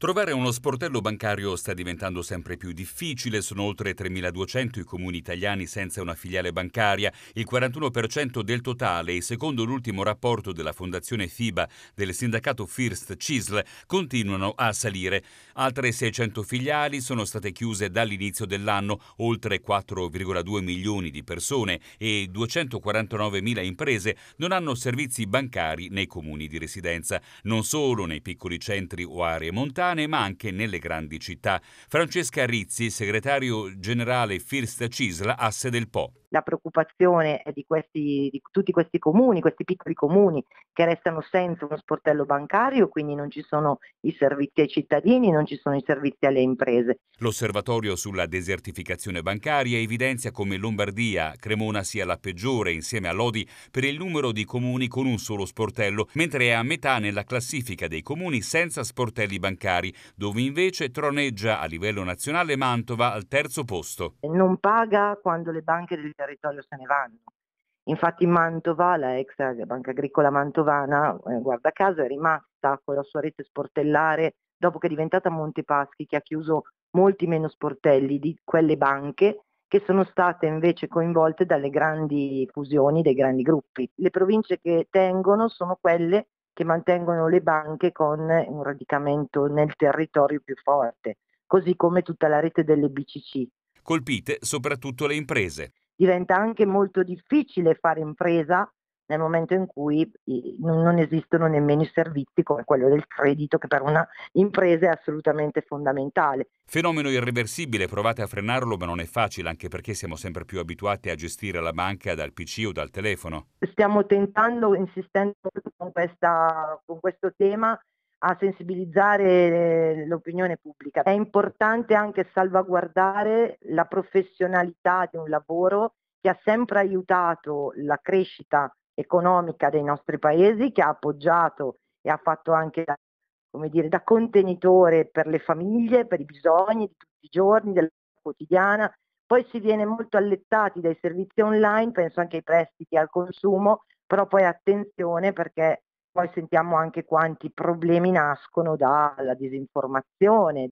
Trovare uno sportello bancario sta diventando sempre più difficile, sono oltre 3.200 i comuni italiani senza una filiale bancaria, il 41% del totale e secondo l'ultimo rapporto della Fondazione FIBA del sindacato First CISL continuano a salire. Altre 600 filiali sono state chiuse dall'inizio dell'anno, oltre 4,2 milioni di persone e 249.000 imprese non hanno servizi bancari nei comuni di residenza, non solo nei piccoli centri o aree montane, montane ma anche nelle grandi città. Francesca Rizzi, segretario generale First Cisla, asse del Po la preoccupazione è di, questi, di tutti questi comuni, questi piccoli comuni che restano senza uno sportello bancario, quindi non ci sono i servizi ai cittadini, non ci sono i servizi alle imprese. L'osservatorio sulla desertificazione bancaria evidenzia come Lombardia, Cremona sia la peggiore insieme a Lodi per il numero di comuni con un solo sportello, mentre è a metà nella classifica dei comuni senza sportelli bancari, dove invece troneggia a livello nazionale Mantova al terzo posto. Non paga quando le banche del territorio se ne vanno. Infatti Mantova, la ex banca agricola mantovana, eh, guarda caso, è rimasta con la sua rete sportellare dopo che è diventata Montepaschi, che ha chiuso molti meno sportelli di quelle banche che sono state invece coinvolte dalle grandi fusioni dei grandi gruppi. Le province che tengono sono quelle che mantengono le banche con un radicamento nel territorio più forte, così come tutta la rete delle BCC. Colpite soprattutto le imprese diventa anche molto difficile fare impresa nel momento in cui non esistono nemmeno i servizi come quello del credito che per una impresa è assolutamente fondamentale. Fenomeno irreversibile, provate a frenarlo ma non è facile anche perché siamo sempre più abituati a gestire la banca dal PC o dal telefono. Stiamo tentando, insistendo con, questa, con questo tema, a sensibilizzare eh, l'opinione pubblica. È importante anche salvaguardare la professionalità di un lavoro che ha sempre aiutato la crescita economica dei nostri paesi, che ha appoggiato e ha fatto anche da, come dire, da contenitore per le famiglie, per i bisogni di tutti i giorni, della quotidiana. Poi si viene molto allettati dai servizi online, penso anche ai prestiti al consumo, però poi attenzione perché poi sentiamo anche quanti problemi nascono dalla disinformazione,